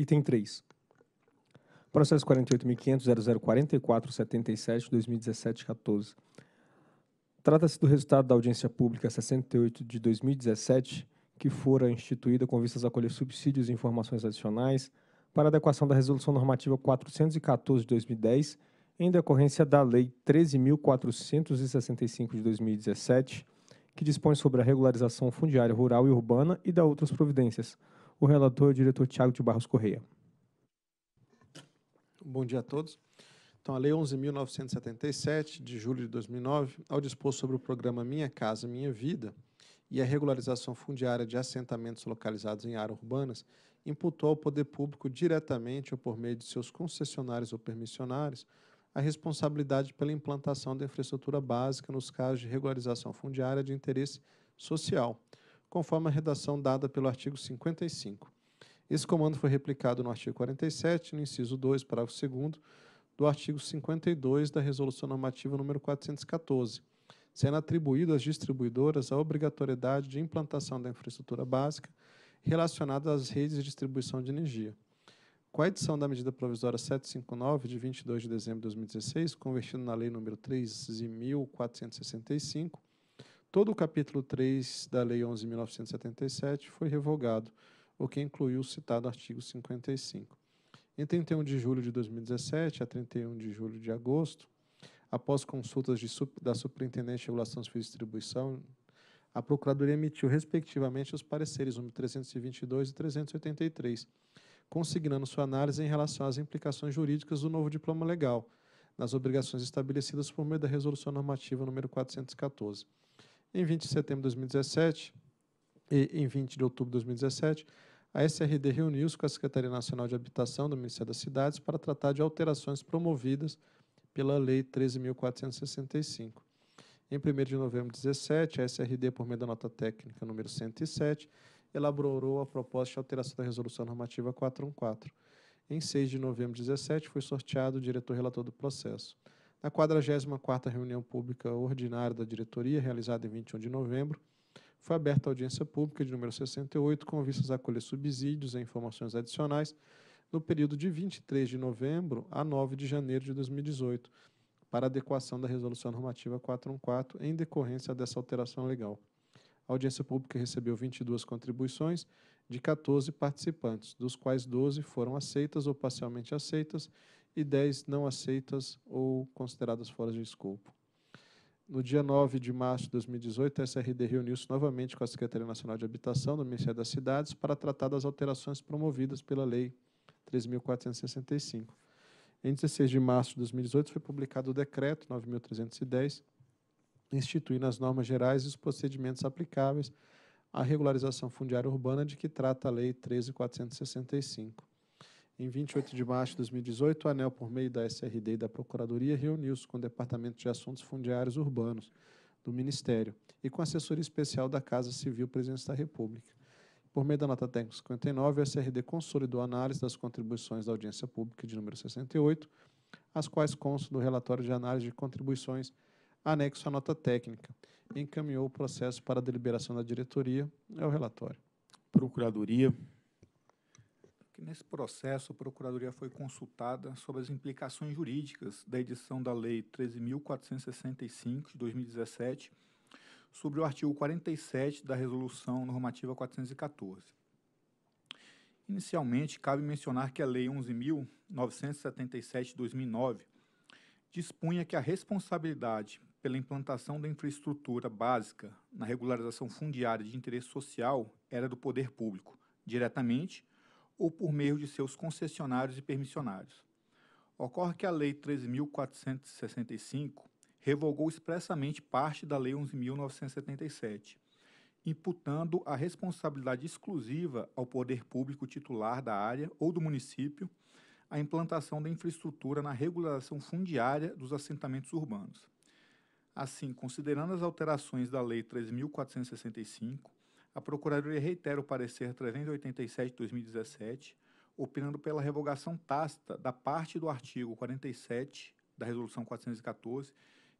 Item 3. Processo 48.500.0044.77.2017.14. Trata-se do resultado da audiência pública 68 de 2017, que fora instituída com vistas a colher subsídios e informações adicionais para adequação da Resolução Normativa 414 de 2010, em decorrência da Lei 13.465 de 2017, que dispõe sobre a regularização fundiária rural e urbana e da outras providências, o relator o diretor Tiago de Barros Correia. Bom dia a todos. Então, a Lei 11.977, de julho de 2009, ao dispor sobre o programa Minha Casa Minha Vida e a regularização fundiária de assentamentos localizados em áreas urbanas, imputou ao poder público diretamente ou por meio de seus concessionários ou permissionários a responsabilidade pela implantação da infraestrutura básica nos casos de regularização fundiária de interesse social, conforme a redação dada pelo artigo 55. Esse comando foi replicado no artigo 47, no inciso 2, parágrafo 2 do artigo 52 da Resolução Normativa número 414, sendo atribuído às distribuidoras a obrigatoriedade de implantação da infraestrutura básica relacionada às redes de distribuição de energia. Com a edição da medida provisória 759, de 22 de dezembro de 2016, convertida na Lei número 3.465, todo o capítulo 3 da Lei 11.977 foi revogado, o que incluiu o citado artigo 55. Em 31 de julho de 2017 a 31 de julho de agosto, após consultas de, da Superintendente de Regulação de Distribuição, a Procuradoria emitiu, respectivamente, os pareceres número 322 e 383, consignando sua análise em relação às implicações jurídicas do novo diploma legal, nas obrigações estabelecidas por meio da Resolução Normativa número 414. Em 20 de setembro de 2017 e em 20 de outubro de 2017, a SRD reuniu-se com a Secretaria Nacional de Habitação do Ministério das Cidades para tratar de alterações promovidas pela Lei 13.465. Em 1 de novembro de 2017, a SRD, por meio da nota técnica número 107, elaborou a proposta de alteração da Resolução Normativa 414. Em 6 de novembro de 2017, foi sorteado o diretor relator do processo. Na 44ª reunião pública ordinária da diretoria, realizada em 21 de novembro, foi aberta a audiência pública de número 68, com vistas a colher subsídios e informações adicionais, no período de 23 de novembro a 9 de janeiro de 2018, para adequação da Resolução Normativa 414, em decorrência dessa alteração legal. A audiência pública recebeu 22 contribuições de 14 participantes, dos quais 12 foram aceitas ou parcialmente aceitas e 10 não aceitas ou consideradas fora de escopo. No dia 9 de março de 2018, a SRD reuniu-se novamente com a Secretaria Nacional de Habitação do Ministério das Cidades para tratar das alterações promovidas pela Lei 3.465. Em 16 de março de 2018, foi publicado o Decreto 9.310, instituindo as normas gerais e os procedimentos aplicáveis à regularização fundiária urbana de que trata a Lei 13.465. Em 28 de março de 2018, o ANEL, por meio da SRD e da Procuradoria, reuniu-se com o Departamento de Assuntos Fundiários Urbanos do Ministério e com a assessoria especial da Casa Civil Presidência da República. Por meio da nota técnica 59, a SRD consolidou a análise das contribuições da audiência pública de número 68, as quais constam do relatório de análise de contribuições anexo à nota técnica, e encaminhou o processo para a deliberação da diretoria. É o relatório. Procuradoria que nesse processo a Procuradoria foi consultada sobre as implicações jurídicas da edição da Lei 13.465 de 2017 sobre o artigo 47 da Resolução Normativa 414. Inicialmente, cabe mencionar que a Lei 11.977 de 2009 dispunha que a responsabilidade pela implantação da infraestrutura básica na regularização fundiária de interesse social era do poder público, diretamente ou por meio de seus concessionários e permissionários. Ocorre que a Lei 13.465 revogou expressamente parte da Lei 11.977, imputando a responsabilidade exclusiva ao poder público titular da área ou do município a implantação da infraestrutura na regulação fundiária dos assentamentos urbanos. Assim, considerando as alterações da Lei 3.465, a Procuradoria reitera o parecer 387 de 2017, opinando pela revogação tácita da parte do artigo 47 da Resolução 414,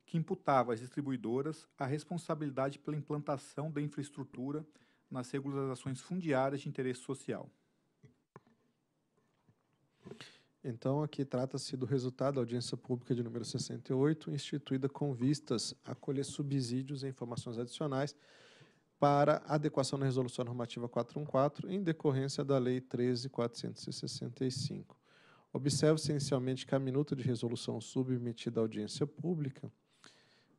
que imputava às distribuidoras a responsabilidade pela implantação da infraestrutura nas regularizações fundiárias de interesse social. Então, aqui trata-se do resultado da audiência pública de número 68, instituída com vistas a colher subsídios e informações adicionais para adequação na Resolução Normativa 414, em decorrência da Lei 13.465. Observe-se essencialmente que a minuta de resolução submetida à audiência pública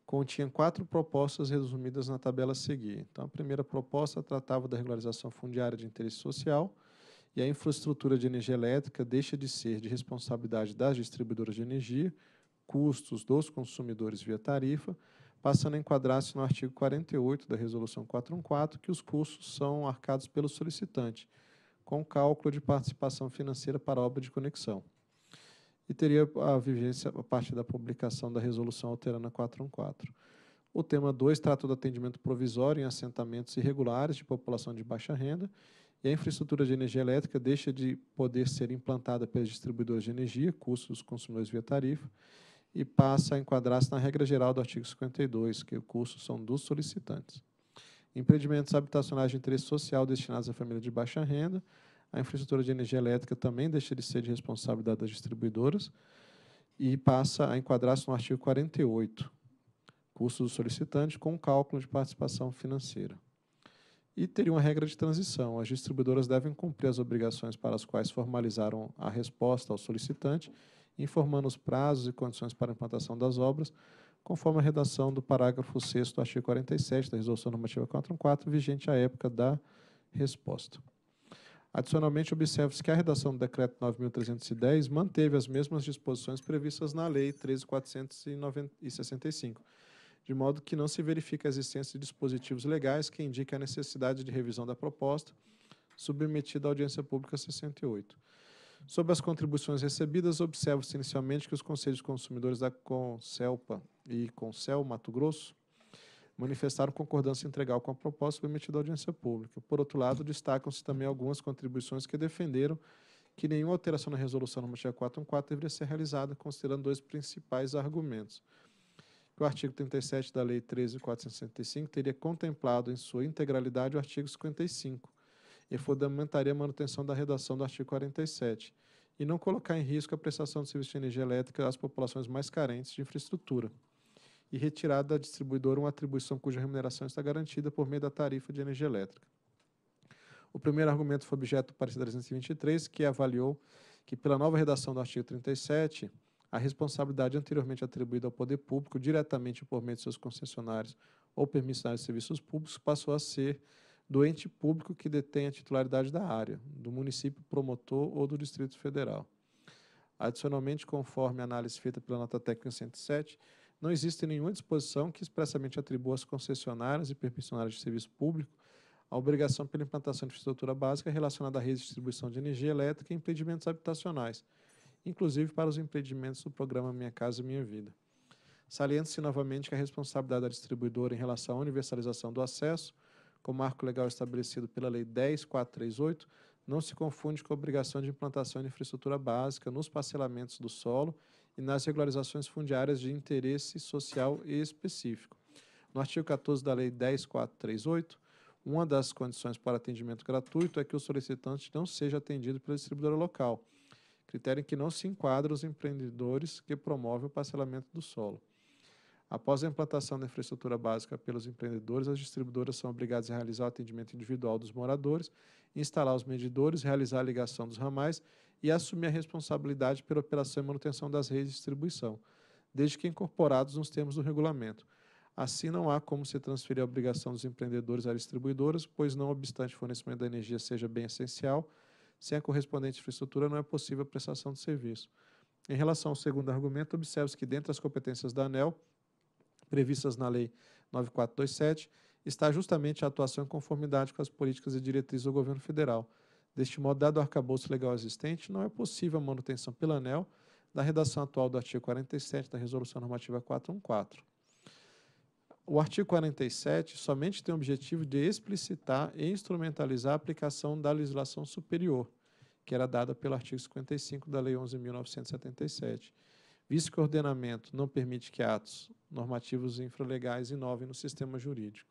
continha quatro propostas resumidas na tabela a seguir. Então, a primeira proposta tratava da regularização fundiária de interesse social e a infraestrutura de energia elétrica deixa de ser de responsabilidade das distribuidoras de energia, custos dos consumidores via tarifa, passando a enquadrar-se no artigo 48 da Resolução 414, que os custos são arcados pelo solicitante, com cálculo de participação financeira para a obra de conexão. E teria a vigência a partir da publicação da Resolução alterando a 414. O tema 2 trata do atendimento provisório em assentamentos irregulares de população de baixa renda, e a infraestrutura de energia elétrica deixa de poder ser implantada pelos distribuidores de energia, custos dos consumidores via tarifa, e passa a enquadrar-se na regra geral do artigo 52, que o curso são dos solicitantes. Empreendimentos habitacionais de interesse social destinados à família de baixa renda, a infraestrutura de energia elétrica também deixa de ser de responsabilidade das distribuidoras e passa a enquadrar-se no artigo 48, custo do solicitante com cálculo de participação financeira. E teria uma regra de transição. As distribuidoras devem cumprir as obrigações para as quais formalizaram a resposta ao solicitante informando os prazos e condições para implantação das obras, conforme a redação do parágrafo 6 do artigo 47 da Resolução Normativa 414, vigente à época da resposta. Adicionalmente, observa-se que a redação do Decreto 9.310 manteve as mesmas disposições previstas na Lei 13.465, de modo que não se verifica a existência de dispositivos legais que indiquem a necessidade de revisão da proposta submetida à audiência pública 68. Sobre as contribuições recebidas, observa-se inicialmente que os conselhos de consumidores da Concelpa e Concel Mato Grosso manifestaram concordância integral com a proposta submetida à audiência pública. Por outro lado, destacam-se também algumas contribuições que defenderam que nenhuma alteração na resolução normativa 414 deveria ser realizada, considerando dois principais argumentos. Que o artigo 37 da Lei 13.465 teria contemplado em sua integralidade o artigo 55, e fundamentaria a manutenção da redação do artigo 47, e não colocar em risco a prestação de serviço de energia elétrica às populações mais carentes de infraestrutura, e retirar da distribuidora uma atribuição cuja remuneração está garantida por meio da tarifa de energia elétrica. O primeiro argumento foi objeto do parecer 323, que avaliou que, pela nova redação do artigo 37, a responsabilidade anteriormente atribuída ao poder público, diretamente por meio de seus concessionários ou permissionários de serviços públicos, passou a ser do ente público que detém a titularidade da área, do município promotor ou do Distrito Federal. Adicionalmente, conforme a análise feita pela nota técnica 107, não existe nenhuma disposição que expressamente atribua às concessionárias e permissionárias de serviço público a obrigação pela implantação de infraestrutura básica relacionada à redistribuição de energia elétrica e empreendimentos habitacionais, inclusive para os empreendimentos do programa Minha Casa Minha Vida. saliente se novamente que a responsabilidade da distribuidora em relação à universalização do acesso com marco legal estabelecido pela Lei 10.438, não se confunde com a obrigação de implantação de infraestrutura básica nos parcelamentos do solo e nas regularizações fundiárias de interesse social específico. No artigo 14 da Lei 10.438, uma das condições para atendimento gratuito é que o solicitante não seja atendido pela distribuidora local, critério em que não se enquadra os empreendedores que promovem o parcelamento do solo. Após a implantação da infraestrutura básica pelos empreendedores, as distribuidoras são obrigadas a realizar o atendimento individual dos moradores, instalar os medidores, realizar a ligação dos ramais e assumir a responsabilidade pela operação e manutenção das redes de distribuição, desde que incorporados nos termos do regulamento. Assim, não há como se transferir a obrigação dos empreendedores às distribuidoras, pois, não obstante o fornecimento da energia seja bem essencial, sem a correspondente infraestrutura não é possível a prestação de serviço. Em relação ao segundo argumento, observa-se que, dentre as competências da ANEL, previstas na Lei 9427, está justamente a atuação em conformidade com as políticas e diretrizes do governo federal. Deste modo, dado o arcabouço legal existente, não é possível a manutenção pela ANEL da redação atual do artigo 47 da Resolução Normativa 414. O artigo 47 somente tem o objetivo de explicitar e instrumentalizar a aplicação da legislação superior, que era dada pelo artigo 55 da Lei 11.977 visto que o ordenamento não permite que atos normativos infralegais inovem no sistema jurídico.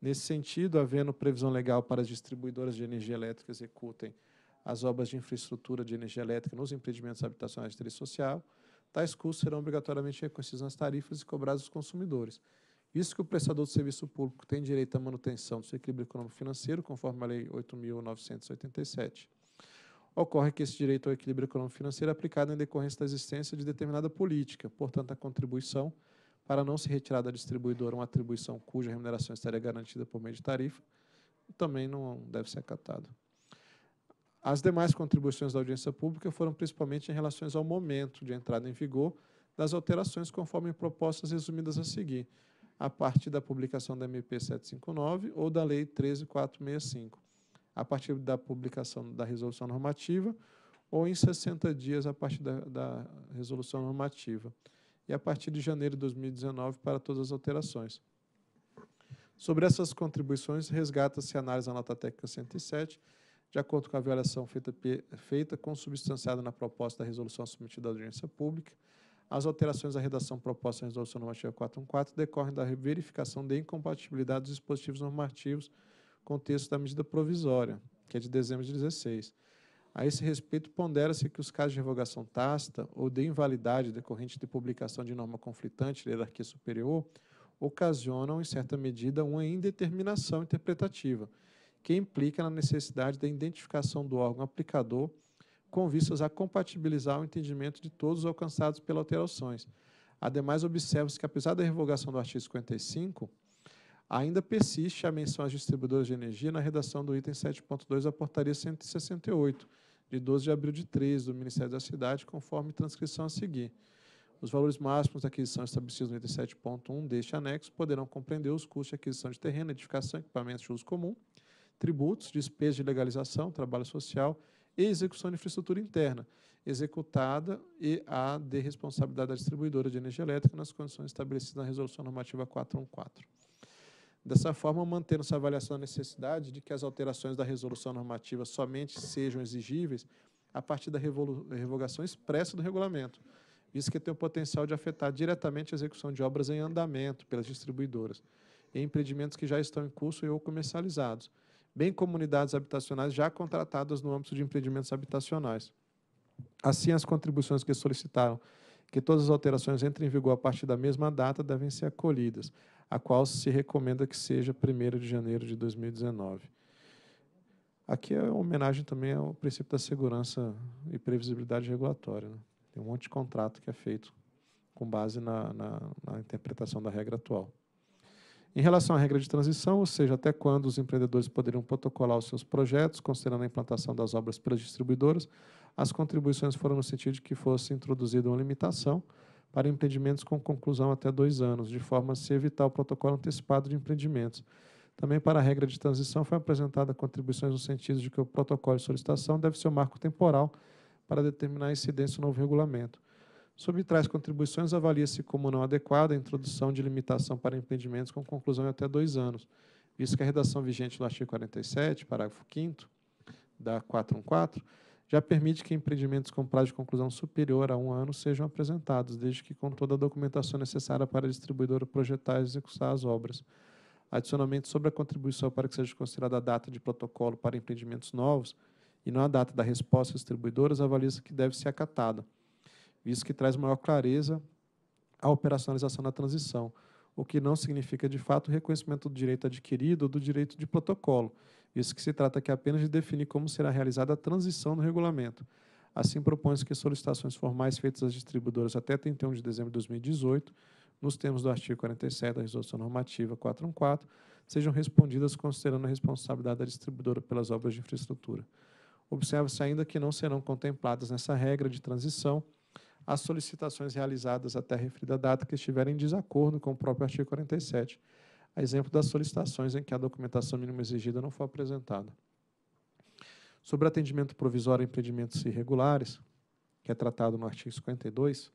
Nesse sentido, havendo previsão legal para as distribuidoras de energia elétrica executem as obras de infraestrutura de energia elétrica nos empreendimentos habitacionais de interesse social, tais custos serão obrigatoriamente reconhecidos nas tarifas e cobrados aos consumidores. Visto que o prestador de serviço público tem direito à manutenção do seu equilíbrio econômico financeiro, conforme a Lei 8.987, ocorre que esse direito ao equilíbrio econômico-financeiro é aplicado em decorrência da existência de determinada política, portanto, a contribuição para não se retirar da distribuidora uma atribuição cuja remuneração estaria garantida por meio de tarifa, também não deve ser acatado. As demais contribuições da audiência pública foram principalmente em relação ao momento de entrada em vigor das alterações conforme propostas resumidas a seguir, a partir da publicação da MP 759 ou da Lei 13465 a partir da publicação da resolução normativa ou em 60 dias a partir da, da resolução normativa. E a partir de janeiro de 2019 para todas as alterações. Sobre essas contribuições, resgata-se a análise da nota técnica 107, de acordo com a violação feita, feita consubstanciada na proposta da resolução submetida à audiência pública. As alterações à redação proposta na resolução normativa 414 decorrem da verificação de incompatibilidade dos dispositivos normativos contexto da medida provisória, que é de dezembro de 16. A esse respeito, pondera-se que os casos de revogação tácita ou de invalidade decorrente de publicação de norma conflitante de hierarquia superior ocasionam, em certa medida, uma indeterminação interpretativa, que implica na necessidade da identificação do órgão aplicador com vistas a compatibilizar o entendimento de todos alcançados pelas alterações. Ademais, observa-se que, apesar da revogação do artigo 55, ainda persiste a menção às distribuidoras de energia na redação do item 7.2 da Portaria 168, de 12 de abril de 13, do Ministério da Cidade, conforme transcrição a seguir. Os valores máximos da aquisição estabelecidos no item 7.1 deste anexo poderão compreender os custos de aquisição de terreno, edificação, equipamentos de uso comum, tributos, despesas de legalização, trabalho social e execução de infraestrutura interna, executada e a de responsabilidade da distribuidora de energia elétrica nas condições estabelecidas na Resolução Normativa 414. Dessa forma, mantendo-se a avaliação da necessidade de que as alterações da resolução normativa somente sejam exigíveis a partir da revogação expressa do regulamento, visto que tem o potencial de afetar diretamente a execução de obras em andamento pelas distribuidoras, em empreendimentos que já estão em curso ou comercializados, bem como unidades habitacionais já contratadas no âmbito de empreendimentos habitacionais. Assim, as contribuições que solicitaram que todas as alterações entrem em vigor a partir da mesma data devem ser acolhidas, a qual se recomenda que seja 1 de janeiro de 2019. Aqui é homenagem também ao princípio da segurança e previsibilidade regulatória. Né? Tem um monte de contrato que é feito com base na, na, na interpretação da regra atual. Em relação à regra de transição, ou seja, até quando os empreendedores poderiam protocolar os seus projetos, considerando a implantação das obras pelas distribuidoras, as contribuições foram no sentido de que fosse introduzida uma limitação, para empreendimentos com conclusão até dois anos, de forma a se evitar o protocolo antecipado de empreendimentos. Também para a regra de transição foi apresentada contribuições no sentido de que o protocolo de solicitação deve ser o um marco temporal para determinar a incidência do novo regulamento. Sobre tais contribuições, avalia-se como não adequada a introdução de limitação para empreendimentos com conclusão em até dois anos, visto que a redação vigente do artigo 47, parágrafo 5 da 414, já permite que empreendimentos com prazo de conclusão superior a um ano sejam apresentados, desde que com toda a documentação necessária para a distribuidora projetar e executar as obras. Adicionalmente, sobre a contribuição para que seja considerada a data de protocolo para empreendimentos novos e não a data da resposta às distribuidoras, avalia-se que deve ser acatada, visto que traz maior clareza à operacionalização da transição, o que não significa, de fato, o reconhecimento do direito adquirido ou do direito de protocolo, isso que se trata aqui apenas de definir como será realizada a transição no regulamento. Assim, propõe-se que solicitações formais feitas às distribuidoras até 31 de dezembro de 2018, nos termos do artigo 47 da Resolução Normativa 414, sejam respondidas considerando a responsabilidade da distribuidora pelas obras de infraestrutura. Observa-se ainda que não serão contempladas nessa regra de transição as solicitações realizadas até a referida data que estiverem em desacordo com o próprio artigo 47, a exemplo das solicitações em que a documentação mínima exigida não foi apresentada. Sobre atendimento provisório a empreendimentos irregulares, que é tratado no artigo 52,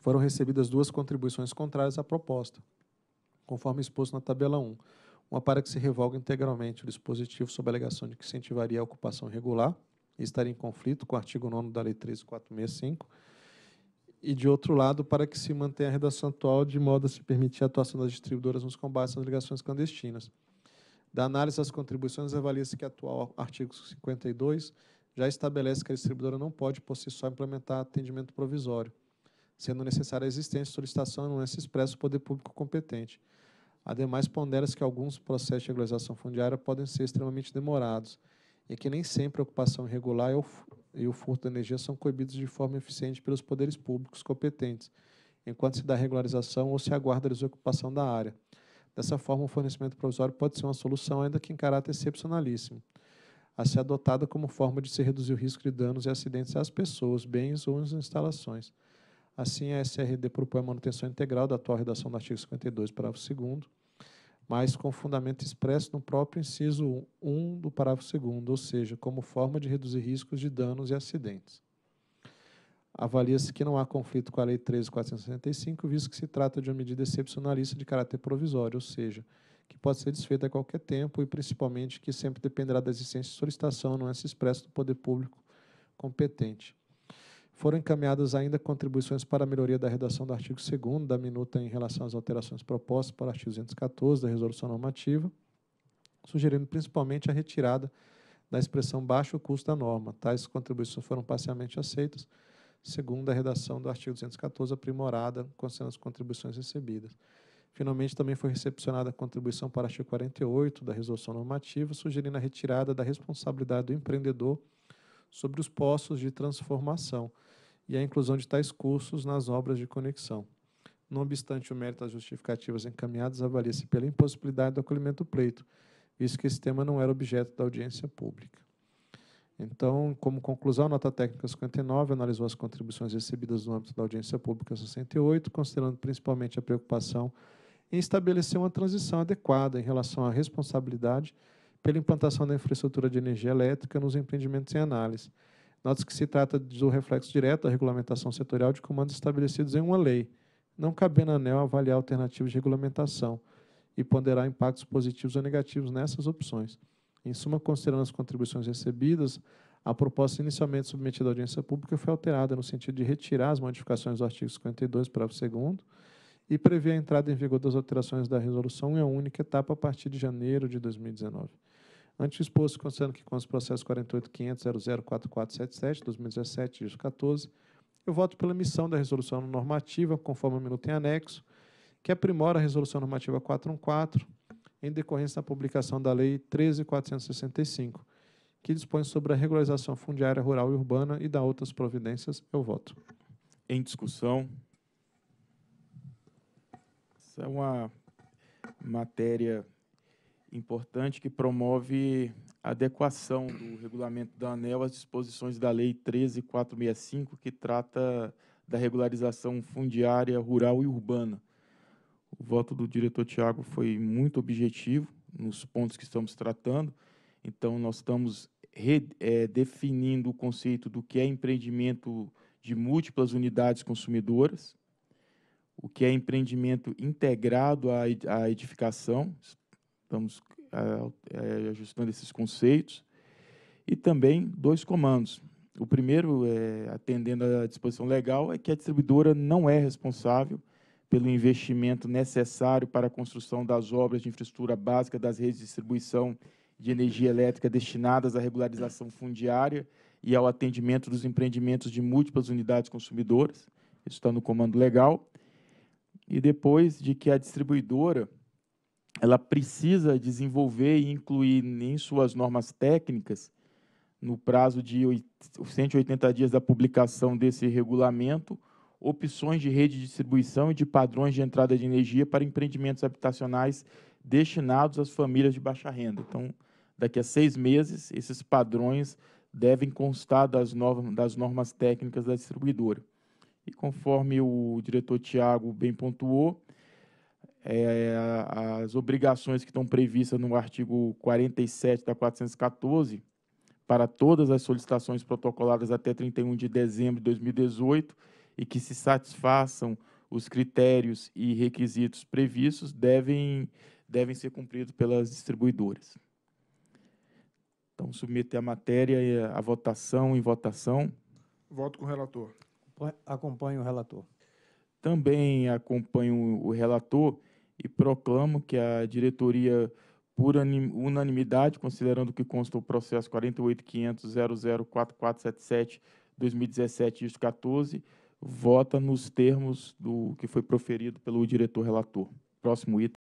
foram recebidas duas contribuições contrárias à proposta, conforme exposto na tabela 1. Uma para que se revoga integralmente o dispositivo sob a alegação de que incentivaria a ocupação regular e estaria em conflito com o artigo 9 da Lei 13465, e, de outro lado, para que se mantenha a redação atual, de modo a se permitir a atuação das distribuidoras nos combates às ligações clandestinas. Da análise das contribuições, avalia-se que o atual artigo 52 já estabelece que a distribuidora não pode, por si só, implementar atendimento provisório, sendo necessária a existência de solicitação e anuência expressa do poder público competente. Ademais, pondera-se que alguns processos de regularização fundiária podem ser extremamente demorados e que nem sempre a ocupação irregular é e o furto da energia são coibidos de forma eficiente pelos poderes públicos competentes, enquanto se dá regularização ou se aguarda a desocupação da área. Dessa forma, o fornecimento provisório pode ser uma solução, ainda que em caráter excepcionalíssimo, a ser adotada como forma de se reduzir o risco de danos e acidentes às pessoas, bens ou às instalações. Assim, a SRD propõe a manutenção integral da atual redação do artigo 52, parágrafo 2 mas com fundamento expresso no próprio inciso 1 do parágrafo 2, ou seja, como forma de reduzir riscos de danos e acidentes. Avalia-se que não há conflito com a Lei 13.465, visto que se trata de uma medida excepcionalista de caráter provisório, ou seja, que pode ser desfeita a qualquer tempo e, principalmente, que sempre dependerá da existência de solicitação não é expressa do poder público competente foram encaminhadas ainda contribuições para a melhoria da redação do artigo 2 da minuta em relação às alterações propostas para o artigo 214 da resolução normativa, sugerindo principalmente a retirada da expressão baixo custo da norma. Tais contribuições foram parcialmente aceitas, segundo a redação do artigo 214 aprimorada, considerando as contribuições recebidas. Finalmente, também foi recepcionada a contribuição para o artigo 48 da resolução normativa, sugerindo a retirada da responsabilidade do empreendedor sobre os poços de transformação e a inclusão de tais cursos nas obras de conexão. Não obstante o mérito das justificativas encaminhadas, avalia-se pela impossibilidade do acolhimento do pleito, visto que esse tema não era objeto da audiência pública. Então, como conclusão, a nota técnica 59 analisou as contribuições recebidas no âmbito da audiência pública 68, considerando principalmente a preocupação em estabelecer uma transição adequada em relação à responsabilidade pela implantação da infraestrutura de energia elétrica nos empreendimentos em análise. Nota-se que se trata do reflexo direto da regulamentação setorial de comandos estabelecidos em uma lei, não cabendo a ANEL avaliar alternativas de regulamentação e ponderar impactos positivos ou negativos nessas opções. Em suma, considerando as contribuições recebidas, a proposta inicialmente submetida à audiência pública foi alterada no sentido de retirar as modificações do artigo 52, parágrafo 2 e prever a entrada em vigor das alterações da resolução em uma única etapa a partir de janeiro de 2019. Ante exposto, considerando que com os processos 48.500.004477, 2017, dígito 14, eu voto pela emissão da resolução normativa, conforme o minuto em anexo, que aprimora a resolução normativa 414, em decorrência da publicação da Lei 13.465, que dispõe sobre a regularização fundiária rural e urbana e da outras providências. Eu voto. Em discussão. Essa é uma matéria importante que promove a adequação do regulamento da ANEL às disposições da Lei 13465, que trata da regularização fundiária rural e urbana. O voto do diretor Tiago foi muito objetivo nos pontos que estamos tratando, então nós estamos redefinindo é, o conceito do que é empreendimento de múltiplas unidades consumidoras, o que é empreendimento integrado à edificação, estamos é, é, ajustando esses conceitos, e também dois comandos. O primeiro, é, atendendo à disposição legal, é que a distribuidora não é responsável pelo investimento necessário para a construção das obras de infraestrutura básica das redes de distribuição de energia elétrica destinadas à regularização fundiária e ao atendimento dos empreendimentos de múltiplas unidades consumidoras. Isso está no comando legal. E depois de que a distribuidora ela precisa desenvolver e incluir em suas normas técnicas, no prazo de 180 dias da publicação desse regulamento, opções de rede de distribuição e de padrões de entrada de energia para empreendimentos habitacionais destinados às famílias de baixa renda. Então, daqui a seis meses, esses padrões devem constar das normas, das normas técnicas da distribuidora. E conforme o diretor Tiago bem pontuou, é, é as obrigações que estão previstas no artigo 47 da 414 para todas as solicitações protocoladas até 31 de dezembro de 2018 e que se satisfaçam os critérios e requisitos previstos devem, devem ser cumpridos pelas distribuidoras. Então, submeter a matéria e a votação em votação. Voto com o relator. Acompanho o relator. Também acompanho o relator e proclamo que a diretoria, por unanimidade, considerando que consta o processo 48.500.004477-2017-14, vota nos termos do que foi proferido pelo diretor relator. Próximo item.